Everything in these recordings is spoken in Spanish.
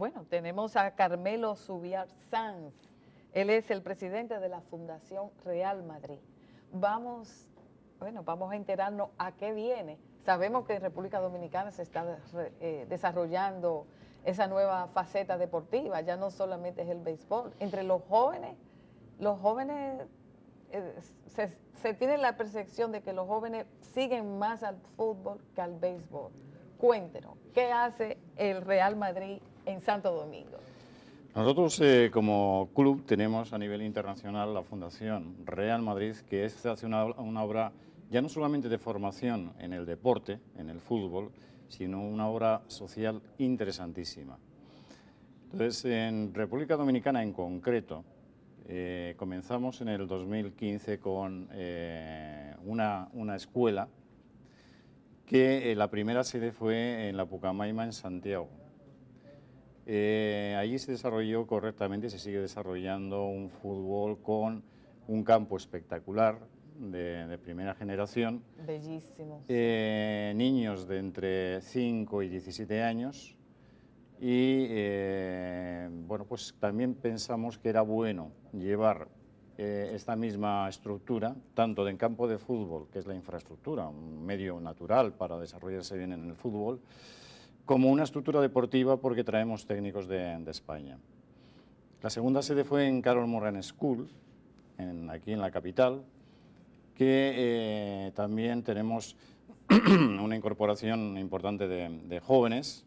Bueno, tenemos a Carmelo Subiar Sanz. Él es el presidente de la Fundación Real Madrid. Vamos, bueno, vamos a enterarnos a qué viene. Sabemos que en República Dominicana se está eh, desarrollando esa nueva faceta deportiva, ya no solamente es el béisbol. Entre los jóvenes, los jóvenes, eh, se, se tiene la percepción de que los jóvenes siguen más al fútbol que al béisbol. Cuéntenos, ¿qué hace el Real Madrid en Santo Domingo? Nosotros eh, como club tenemos a nivel internacional la Fundación Real Madrid, que es, hace una, obra ya no solamente de formación en el deporte, en el fútbol, sino una obra social interesantísima. Entonces, en República Dominicana en concreto, eh, comenzamos en el 2015 con eh, una, una, escuela que la primera sede fue en la Pucamaima en Santiago, eh, allí se desarrolló correctamente, se sigue desarrollando un fútbol con un campo espectacular de, primera generación. Bellísimo. Eh, niños de entre 5 y 17 años. Y eh, bueno, pues también pensamos que era bueno llevar esta misma estructura, tanto en campo de fútbol, que es la infraestructura, un medio natural para desarrollarse bien en el fútbol, como una estructura deportiva porque traemos técnicos de, España. La segunda sede fue en Carol Morgan School, en, aquí en la capital, que eh, también tenemos una incorporación importante de, jóvenes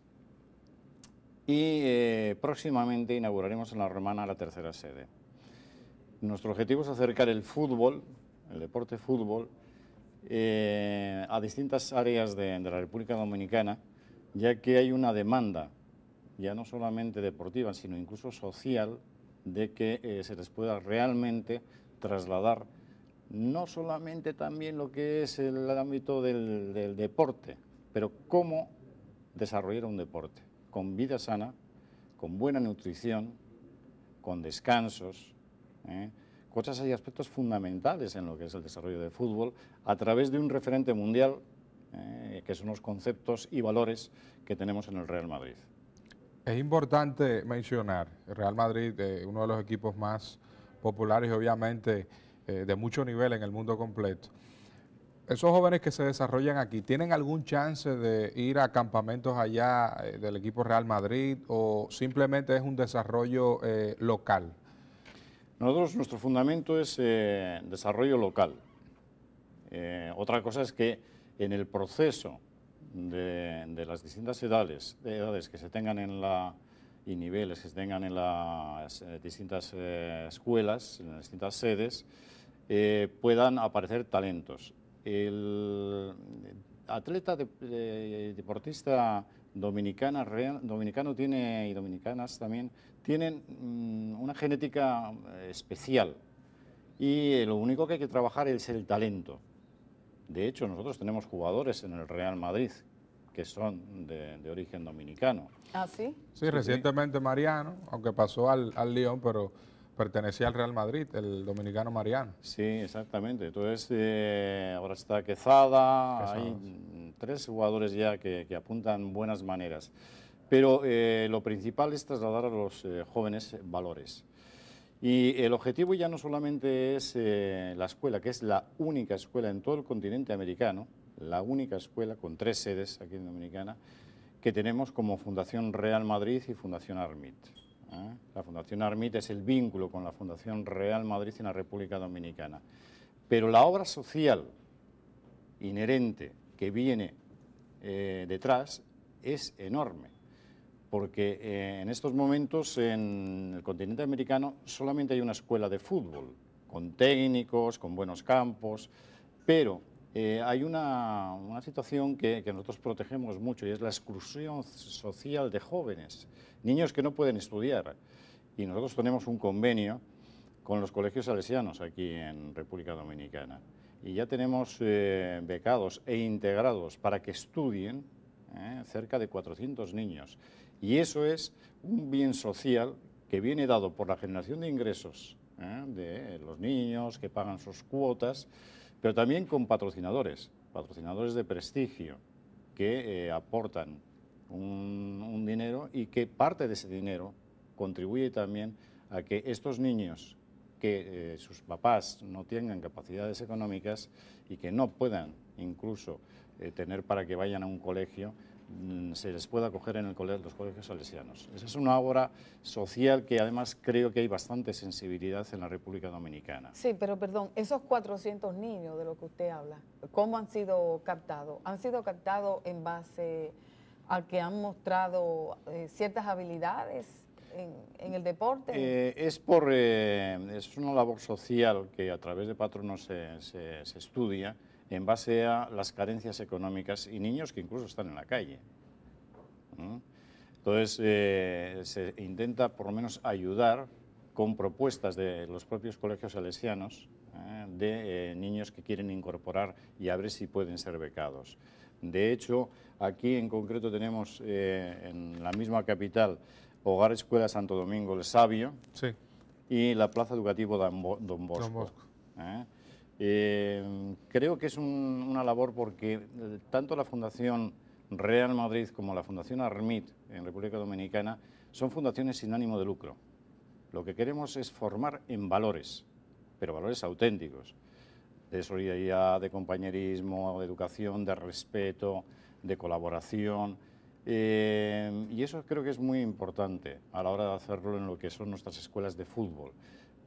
y eh, próximamente inauguraremos en la Romana la tercera sede. Nuestro objetivo es acercar el fútbol, el deporte fútbol, eh, a distintas áreas de la República Dominicana ya que hay una demanda, ya no solamente deportiva, sino incluso social, de que eh, se les pueda realmente trasladar no solamente también lo que es el ámbito del, deporte, pero cómo desarrollar un deporte con vida sana, con buena nutrición, con descansos, ¿eh? cosas y aspectos fundamentales en lo que es el desarrollo del fútbol, a través de un referente mundial eh, que son los conceptos y valores que tenemos en el Real Madrid. Es importante mencionar, el Real Madrid, eh, uno de los equipos más populares, y obviamente, eh, de mucho nivel en el mundo completo. Esos jóvenes que se desarrollan aquí, ¿tienen algún chance de ir a campamentos allá eh, del equipo Real Madrid o simplemente es un desarrollo local? Nosotros, nuestro fundamento es desarrollo local. otra cosa es que en el proceso de, las distintas edades, que se tengan en la, y niveles que se tengan en las eh, distintas eh, escuelas, en las distintas sedes, eh, puedan aparecer talentos. El atleta de, deportista dominicana, dominicano tiene, y dominicanas también, tienen mm, una genética especial y lo único que hay que trabajar es el talento. De hecho, nosotros tenemos jugadores en el Real Madrid que son de, origen dominicano. ¿Ah, sí? Sí, recientemente Mariano, aunque pasó al, al León, pero pertenecía al Real Madrid, el dominicano Mariano. Sí, exactamente. Entonces, eh, ahora está Quezada, hay tres jugadores ya que, apuntan buenas maneras. Pero eh, lo principal es trasladar a los eh, jóvenes valores. Y el objetivo ya no solamente es eh, la escuela, que es la única escuela en todo el continente americano, la única escuela con tres sedes aquí en Dominicana, que tenemos como Fundación Real Madrid y Fundación Armit. ¿eh? La Fundación Armit es el vínculo con la Fundación Real Madrid en la República Dominicana. Pero la obra social inherente que viene eh, detrás es enorme porque eh, en estos momentos en el continente americano solamente hay una escuela de fútbol, con técnicos, con buenos campos, pero eh, hay una, una situación que, nosotros protegemos mucho y es la exclusión social de jóvenes, niños que no pueden estudiar. Y nosotros tenemos un convenio con los colegios salesianos aquí en República Dominicana. Y ya tenemos eh, becados e integrados para que estudien cerca de 400 niños. Y eso es un bien social que viene dado por la generación de ingresos ¿eh? de los niños que pagan sus cuotas, pero también con patrocinadores, patrocinadores de prestigio que eh, aportan un, dinero y que parte de ese dinero contribuye también a que estos niños que eh, sus papás no tengan capacidades económicas y que no puedan incluso tener para que vayan a un colegio, Mm, se les pueda acoger en el los colegios salesianos. Esa es una obra social que además creo que hay bastante sensibilidad en la República Dominicana. Sí, pero perdón, esos 400 niños de los que usted habla, ¿cómo han sido captados? ¿Han sido captados en base a que han mostrado eh, ciertas habilidades? En, el deporte? Eh, es, por, eh, es una labor social que a través de patronos se, se estudia en base a las carencias económicas y niños que incluso están en la calle. Entonces, eh, se intenta por lo menos ayudar con propuestas de los propios colegios salesianos ¿eh? de eh, niños que quieren incorporar y a ver si pueden ser becados. De hecho, aquí en concreto tenemos en la misma capital Hogar Escuela Santo Domingo el Sabio sí. y la Plaza Educativa Don Don Bosco. Eh, creo que es una labor porque eh, tanto la Fundación Real Madrid como la Fundación Armit en República Dominicana son fundaciones sin ánimo de lucro. Lo que queremos es formar en valores, pero valores auténticos, de solidaridad, de compañerismo, de educación, de respeto, de colaboración. Eh, y eso creo que es muy importante a la hora de hacerlo en lo que son nuestras escuelas de fútbol.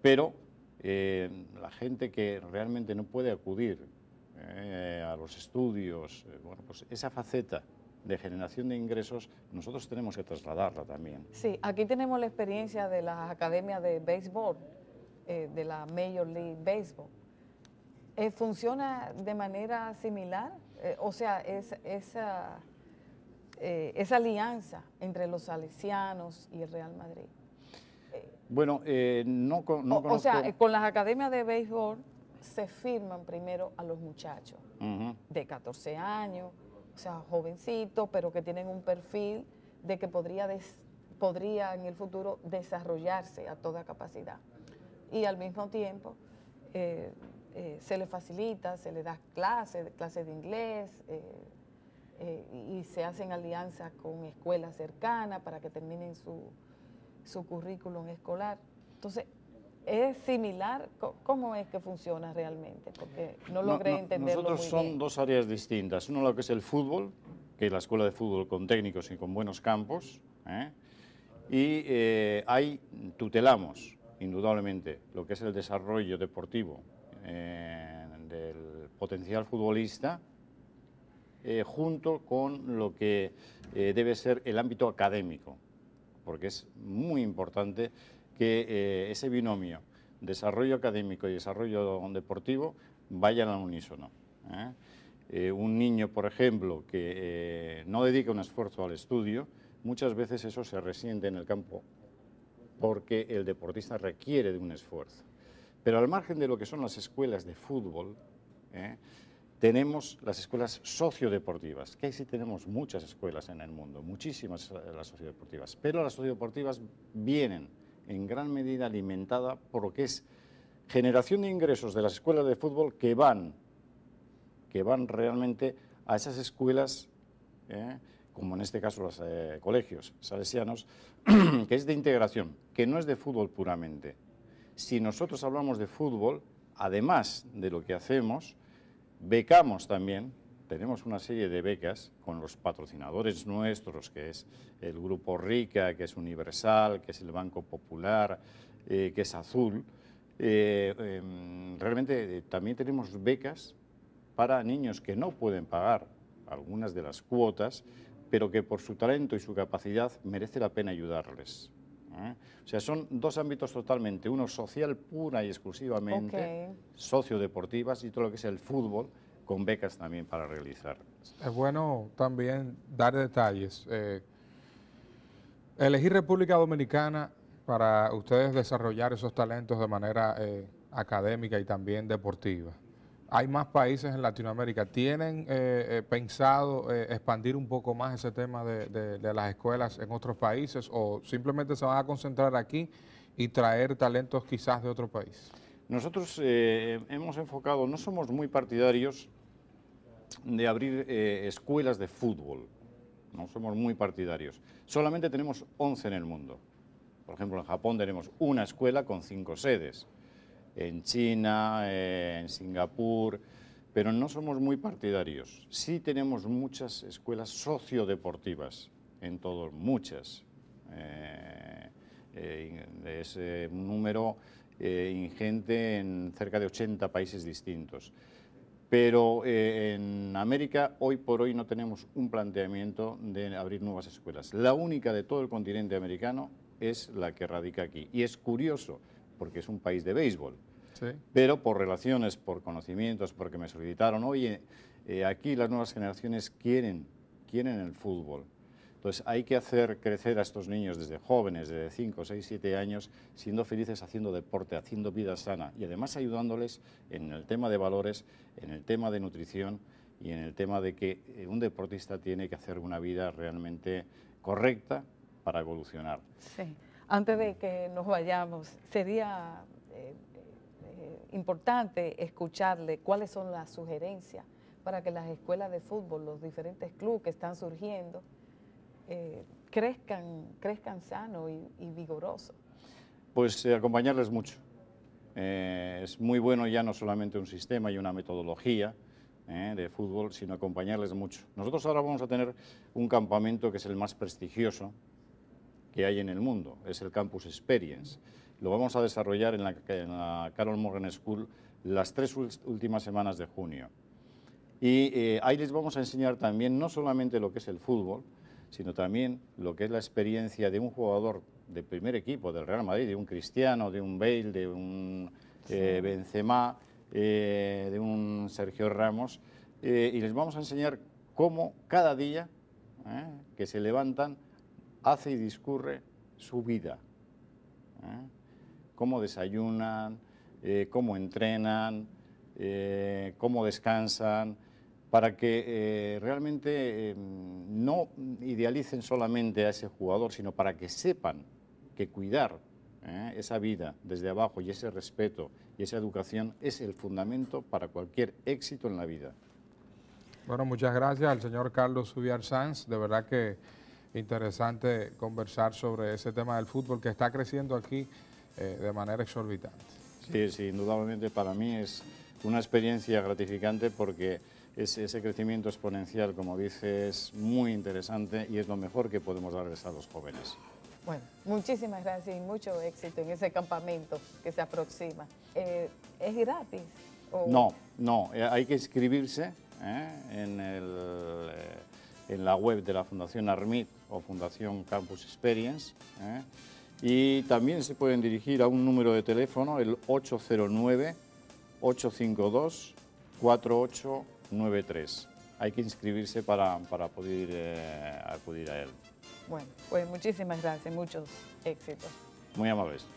Pero eh, la gente que realmente no puede acudir eh, a los estudios, eh, bueno, pues esa faceta de generación de ingresos, nosotros tenemos que trasladarla también. Sí, aquí tenemos la experiencia de la Academia de béisbol, de la Major League Baseball. ¿Funciona de manera similar? o sea, es, esa, esa alianza entre los salesianos y el Real Madrid. Bueno, eh, no, con, o, conozco. o sea, eh, con las academias de béisbol se firman primero a los muchachos de 14 años, o sea, jovencitos, pero que tienen un perfil de que podría, podría en el futuro desarrollarse a toda capacidad. Y al mismo tiempo eh, se les facilita, se les da clases, clases de inglés, y se hacen alianzas con escuelas cercanas para que terminen su, su currículum escolar. Entonces, ¿es similar? ¿Cómo es que funciona realmente? Porque no logré entenderlo Nosotros son dos áreas distintas. Uno lo que es el fútbol, que es la escuela de fútbol con técnicos y con buenos campos, ¿eh? y eh, ahí tutelamos, indudablemente, lo que es el desarrollo deportivo eh, del potencial futbolista, junto con lo que debe ser el ámbito académico, porque es muy importante que eh, ese binomio desarrollo académico y desarrollo deportivo vayan al unísono. ¿eh? Eh, un niño, por ejemplo, que no dedica un esfuerzo al estudio, muchas veces eso se resiente en el campo porque el deportista requiere de un esfuerzo. Pero al margen de lo que son las escuelas de fútbol, tenemos las escuelas sociodeportivas, que sí tenemos muchas escuelas en el mundo, muchísimas eh, las sociodeportivas, pero las sociodeportivas vienen en gran medida alimentada por lo que es generación de ingresos de las escuelas de fútbol que van, que van realmente a esas escuelas, eh, como en este caso los eh, colegios salesianos, que es de integración, que no es de fútbol puramente. Si nosotros hablamos de fútbol, además de lo que hacemos, Becamos también, tenemos una serie de becas con los patrocinadores nuestros, que es el Grupo Rica, que es Universal, que es el Banco Popular, eh, que es Azul. Eh, em, realmente eh, también tenemos becas para niños que no pueden pagar algunas de las cuotas, pero que por su talento y su capacidad merece la pena ayudarles. ¿eh? O sea, son dos ámbitos totalmente, uno social pura y exclusivamente, socio sociodeportivas y todo lo que es el fútbol, con becas también para realizar. Es bueno también dar detalles. Eh, elegir República Dominicana para ustedes desarrollar esos talentos de manera eh, académica y también deportiva. ¿Hay más países en Latinoamérica? ¿Tienen eh, eh, pensado eh, expandir un poco más ese tema de, las escuelas en otros países o simplemente se van a concentrar aquí y traer talentos quizás de otro país? Nosotros hemos enfocado, no somos muy partidarios de abrir escuelas de fútbol, no somos muy partidarios. Solamente tenemos 11 en el mundo. Por ejemplo, en Japón tenemos una escuela con cinco sedes en China, en Singapur, pero no somos muy partidarios. Sí tenemos muchas escuelas sociodeportivas en todo, muchas. Eh, eh, es eh, un número ingente en cerca de 80 países distintos. Pero en América hoy por hoy no tenemos un planteamiento de abrir nuevas escuelas. La única de todo el continente americano es la que radica aquí. Y es curioso, porque es un país de béisbol pero por relaciones, por conocimientos, porque me solicitaron, oye, eh, aquí las nuevas generaciones quieren, quieren el fútbol. Entonces hay que hacer crecer a estos niños desde jóvenes, desde 5, 6, 7 años, siendo felices haciendo deporte, haciendo vida sana y además ayudándoles en el tema de valores, en el tema de nutrición y en el tema de que eh, un deportista tiene que hacer una vida realmente correcta para evolucionar. Sí. Antes de que nos vayamos, sería importante escucharle cuáles son las sugerencias para que las escuelas de fútbol, los diferentes clubes que están surgiendo, eh, crezcan, crezcan sano y, vigoroso. Pues eh, acompañarles mucho. Eh, es muy bueno ya no solamente un sistema y una metodología, de fútbol, sino acompañarles mucho. Nosotros ahora vamos a tener un campamento que es el más prestigioso que hay en el mundo, es el Campus Experience lo vamos a desarrollar en la, Carol Morgan School las tres últimas semanas de junio. Y eh, ahí les vamos a enseñar también no solamente lo que es el fútbol, sino también lo que es la experiencia de un jugador de primer equipo del Real Madrid, de un Cristiano, de un Bale, de un eh, Benzema, eh, de un Sergio Ramos, eh, y les vamos a enseñar cómo cada día que se levantan hace y discurre su vida cómo desayunan, eh, cómo entrenan, eh, cómo descansan, para que eh, realmente em, no idealicen solamente a ese jugador, sino para que sepan que cuidar esa vida desde abajo y ese respeto y esa educación es el fundamento para cualquier éxito en la vida. Bueno, muchas gracias al señor Carlos Subiar Sanz, de verdad que interesante conversar sobre ese tema del fútbol que está creciendo aquí eh, de manera exorbitante. Sí, sí, indudablemente para mí es una experiencia gratificante porque es, ese crecimiento exponencial, como dices, es muy interesante y es lo mejor que podemos darles a los jóvenes. Bueno, muchísimas gracias y mucho éxito en ese campamento que se aproxima. Eh, ¿Es gratis? O... No, no, eh, hay que inscribirse en, el, en, la web de la Fundación ARMIT o Fundación Campus Experience y también se pueden dirigir a un número de teléfono, el 809-852-4893. Hay que inscribirse para, poder eh, acudir a él. Bueno, pues muchísimas gracias, muchos éxitos. Muy amables.